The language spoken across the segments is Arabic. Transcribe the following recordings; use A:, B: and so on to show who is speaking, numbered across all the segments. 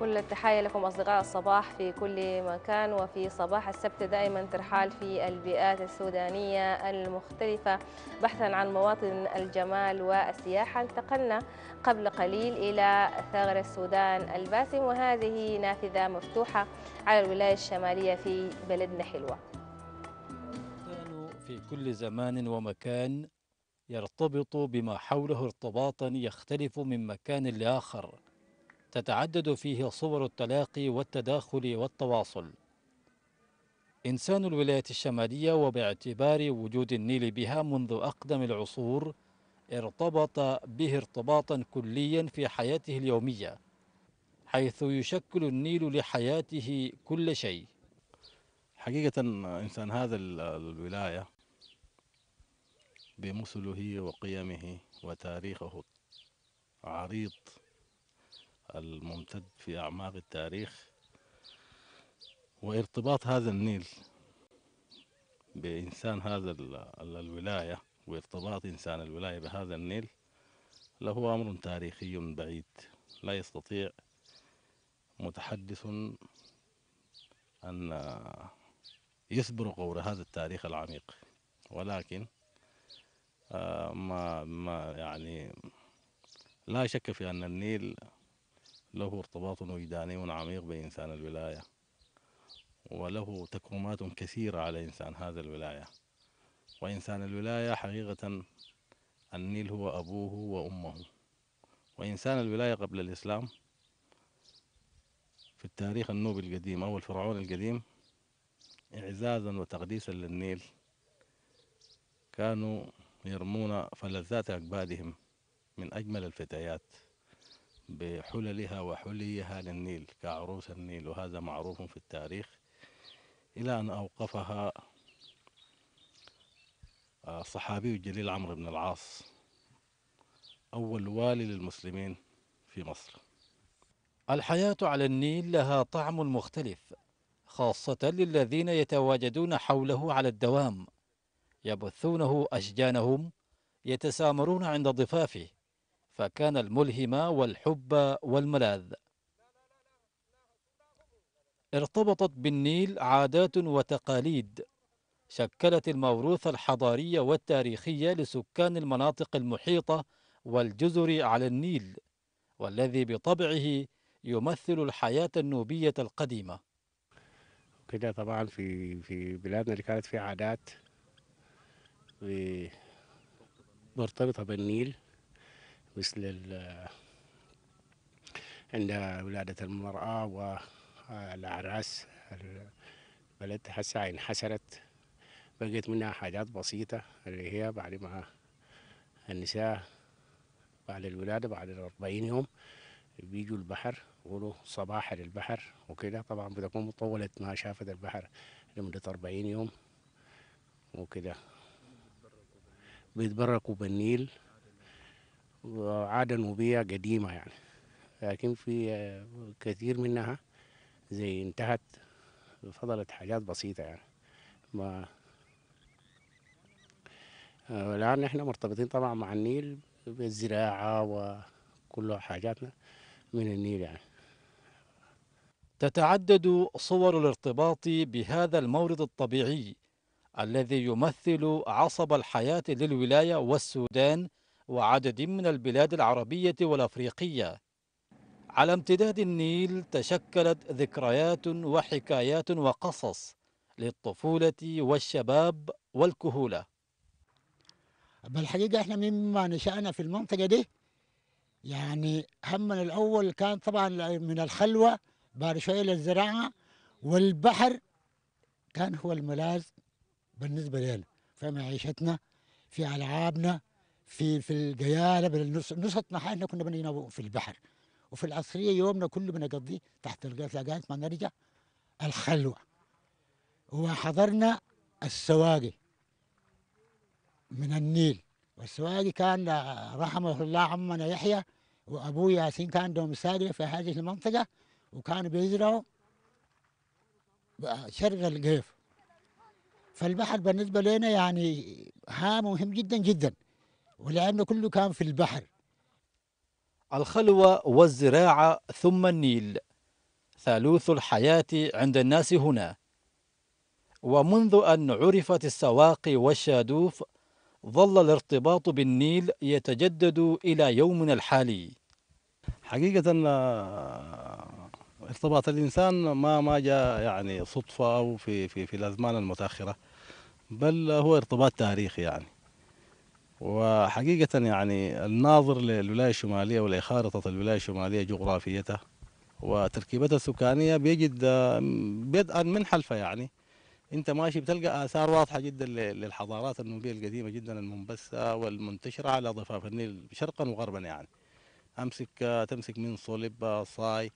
A: كل التحايا لكم أصدقاء الصباح في كل مكان وفي صباح السبت دائما ترحال في البيئات السودانية المختلفة بحثا عن مواطن الجمال والسياحة انتقلنا قبل قليل إلى ثغر السودان الباسم وهذه نافذة مفتوحة على الولاية الشمالية في بلدنا حلوة
B: في كل زمان ومكان يرتبط بما حوله ارتباطا يختلف من مكان لآخر تتعدد فيه صور التلاقي والتداخل والتواصل إنسان الولايات الشمالية وباعتبار وجود النيل بها منذ أقدم العصور ارتبط به ارتباطا كليا في حياته اليومية حيث يشكل النيل لحياته
A: كل شيء حقيقة إنسان هذا الولاية بمثله وقيمه وتاريخه عريض الممتد في أعماق التاريخ وارتباط هذا النيل بإنسان هذا الولاية وارتباط إنسان الولاية بهذا النيل له أمر تاريخي بعيد لا يستطيع متحدث أن يسبر قور هذا التاريخ العميق ولكن آه، ما ما يعني لا شك في أن النيل له ارتباط وجداني عميق بإنسان الولاية وله تكرمات كثيرة على إنسان هذا الولاية وإنسان الولاية حقيقة النيل هو أبوه وأمه وإنسان الولاية قبل الإسلام في التاريخ النوبي القديم أو الفرعون القديم إعزازا وتقديسا للنيل كانوا يرمون فلذات أكبادهم من أجمل الفتيات بحللها وحليها للنيل كعروس النيل وهذا معروف في التاريخ إلى أن أوقفها الصحابي آه، الجليل عمرو بن العاص أول والي للمسلمين في مصر الحياة على النيل لها طعم مختلف
B: خاصة للذين يتواجدون حوله على الدوام يبثونه أشجانهم يتسامرون عند ضفافه فكان الملهم والحب والملاذ ارتبطت بالنيل عادات وتقاليد شكلت الموروث الحضاري والتاريخي لسكان المناطق المحيطة والجزر على النيل والذي بطبعه يمثل الحياة النوبية القديمة
C: كده طبعا في في بلادنا اللي كانت في عادات آه، مرتبطة بالنيل مثل عند ولادة المرأة والأعراس آه، البلد هسه انحسرت بقيت منها حاجات بسيطة اللي هي بعد ما النساء بعد الولادة بعد الأربعين يوم بيجوا البحر يقولوا صباح للبحر وكده طبعا بتكون مطولة ما شافت البحر لمدة أربعين يوم وكده بيتبركوا بالنيل عادة نوبية قديمة يعني لكن في كثير منها زي انتهت فضلت حاجات بسيطة يعني ما الآن احنا مرتبطين طبعا مع النيل بالزراعة وكل حاجاتنا من النيل يعني تتعدد
B: صور الارتباط بهذا المورد الطبيعي الذي يمثل عصب الحياة للولاية والسودان وعدد من البلاد العربية والأفريقية على امتداد النيل تشكلت ذكريات وحكايات وقصص للطفولة والشباب والكهولة بالحقيقة احنا مما نشأنا في المنطقة دي يعني همنا الأول كان طبعا من الخلوة بعد شوية للزراعة والبحر كان هو الملاذ بالنسبة لنا في معيشتنا في ألعابنا في في القيالب نصتنا حالنا كنا بنينا في البحر وفي العصريه يومنا كله بنقضيه تحت قالت ما نرجع الخلوه وحضرنا السواقي من النيل والسواقي كان رحمه الله عمنا يحيى وابو ياسين كان عندهم ساقي في هذه المنطقه وكانوا بيزرعوا شرق القيف فالبحر بالنسبه لنا يعني ها مهم جدا جدا ولأنه كله كان في البحر الخلوة والزراعة ثم النيل ثالوث الحياة عند الناس هنا ومنذ أن عرفت السواقي والشادوف ظل الارتباط بالنيل يتجدد إلى يومنا الحالي
A: حقيقة آه، ارتباط الإنسان ما ما جاء يعني صدفة أو في في في الأزمان المتأخرة بل هو ارتباط تاريخي يعني وحقيقة يعني الناظر للولاية الشمالية ولخارطة الولاية الشمالية جغرافيتها وتركيبتها السكانية بيجد بدءا من حلفة يعني انت ماشي بتلقى اثار واضحه جدا للحضارات النوبيه القديمه جدا المنبثه والمنتشره على ضفاف النيل شرقا وغربا يعني امسك تمسك من صلب صاي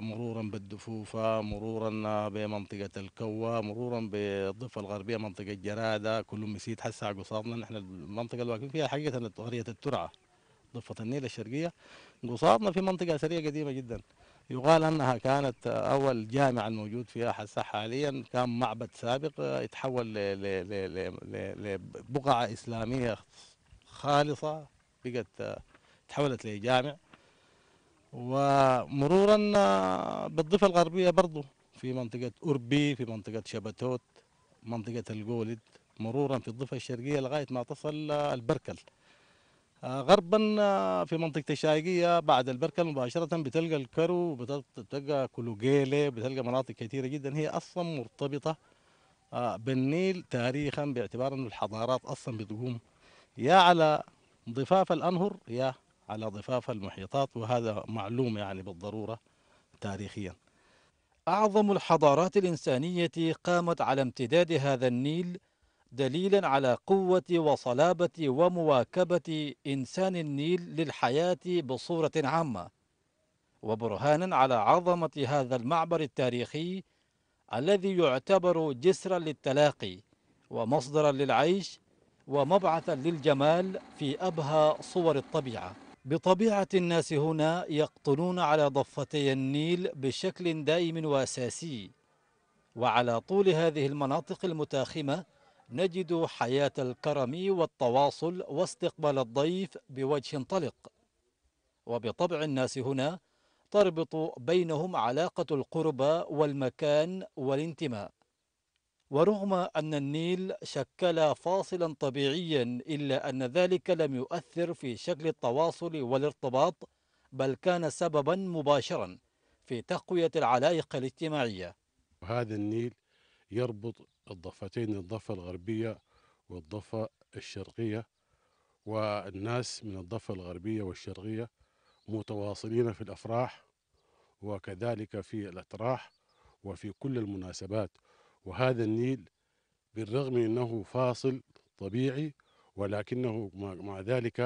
A: مرورا بالدفوفة مرورا بمنطقة الكوة مرورا بالضفة الغربية منطقة جرادة كلهم مسيت حسا قصادنا نحن المنطقة اللي واقفين فيها حقيقة قرية الترعة ضفة النيل الشرقية قصادنا في منطقة أثرية قديمة جدا يقال أنها كانت أول جامع الموجود فيها حسا حاليا كان معبد سابق يتحول لبقعة إسلامية خالصة بقت تحولت لجامع ومرورا آه، بالضفة الغربية برضو في منطقة أربي في منطقة شبتوت منطقة الجولد مرورا في الضفة الشرقية لغاية ما تصل آه، البركل آه، غربا في منطقة الشايقية بعد البركل مباشرة بتلقى الكرو بتلقى كلوجيلي بتلقى مناطق كثيرة جدا هي أصلا مرتبطة بالنيل تاريخا باعتبار أن الحضارات أصلا بتقوم يا على ضفاف الأنهر يا على ضفاف المحيطات وهذا معلوم يعني بالضرورة تاريخيا أعظم
B: الحضارات الإنسانية قامت على امتداد هذا النيل دليلا على قوة وصلابة ومواكبة إنسان النيل للحياة بصورة عامة وبرهانا على عظمة هذا المعبر التاريخي الذي يعتبر جسرا للتلاقي ومصدرا للعيش ومبعثا للجمال في أبهى صور الطبيعة بطبيعة الناس هنا يقطنون على ضفتي النيل بشكل دائم وأساسي وعلى طول هذه المناطق المتاخمة نجد حياة الكرم والتواصل واستقبال الضيف بوجه طلق وبطبع الناس هنا تربط بينهم علاقة القرب والمكان والانتماء ورغم أن النيل شكل فاصلا طبيعيا إلا أن ذلك لم يؤثر في شكل التواصل والارتباط بل كان سببا مباشرا في تقوية العلائق الاجتماعية
C: هذا النيل يربط الضفتين الضفة الغربية والضفة الشرقية والناس من الضفة الغربية والشرقية متواصلين في الأفراح وكذلك في الأتراح وفي كل المناسبات وهذا النيل بالرغم أنه فاصل طبيعي ولكنه مع ذلك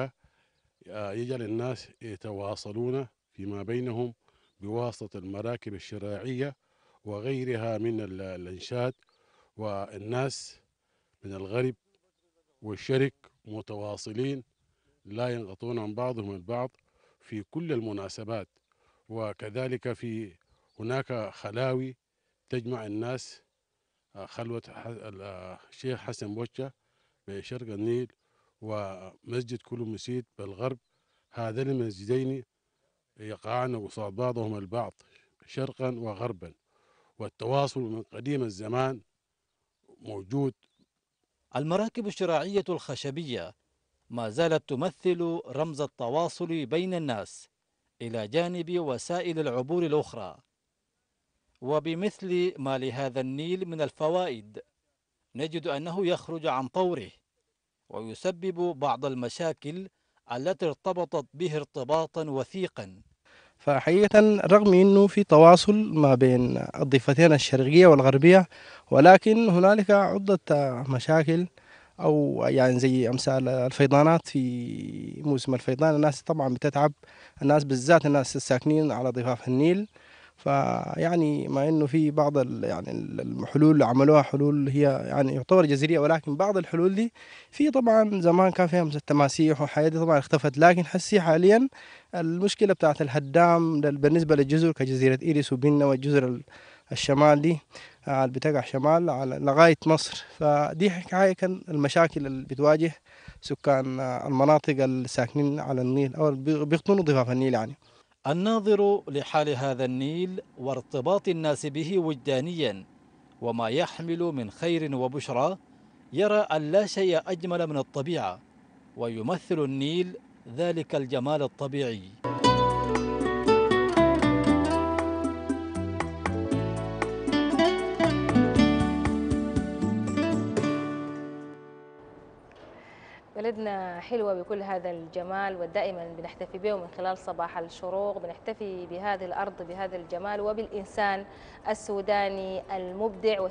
C: آه، يجعل الناس يتواصلون فيما بينهم بواسطة المراكب الشراعية وغيرها من الأنشاد والناس من الغرب والشرك متواصلين لا ينقطون عن بعضهم البعض في كل المناسبات وكذلك في هناك خلاوي تجمع الناس خلوة الشيخ حسن بوشة بشرق النيل ومسجد كل مسيد بالغرب هذين المسجدين يقعان قصاد بعضهما البعض شرقا وغربا والتواصل من قديم الزمان موجود المراكب
B: الشراعية الخشبية ما زالت تمثل رمز التواصل بين الناس إلى جانب وسائل العبور الأخرى وبمثل ما لهذا النيل من الفوائد نجد أنه يخرج عن طوره ويسبب بعض المشاكل التي ارتبطت به ارتباطا وثيقا
A: فحقيقة رغم أنه في تواصل ما بين الضفتين الشرقية والغربية ولكن هنالك عدة مشاكل أو يعني زي أمثال الفيضانات في موسم الفيضان الناس طبعا بتتعب الناس بالذات الناس الساكنين على ضفاف النيل فيعني مع انه في بعض يعني الحلول اللي عملوها حلول هي يعني يعتبر جذريه ولكن بعض الحلول دي في طبعا زمان كان فيها تماسيح وحياة طبعا اختفت لكن حسي حاليا المشكله بتاعت الهدام بالنسبه للجزر كجزيره ايريس وبنا والجزر الشمال دي آه، اللي بتقع شمال على لغايه مصر فدي حكايه كان المشاكل اللي بتواجه سكان آه، المناطق الساكنين على النيل او بيقطنوا ضفاف النيل يعني
B: الناظر لحال هذا النيل وارتباط الناس به وجدانيا وما يحمل من خير وبشرى يرى أن لا شيء أجمل من الطبيعة ويمثل النيل ذلك الجمال الطبيعي
A: بلدنا حلوة بكل هذا الجمال ودائما بنحتفي به من خلال صباح الشروق بنحتفي بهذه الأرض بهذا الجمال وبالإنسان السوداني المبدع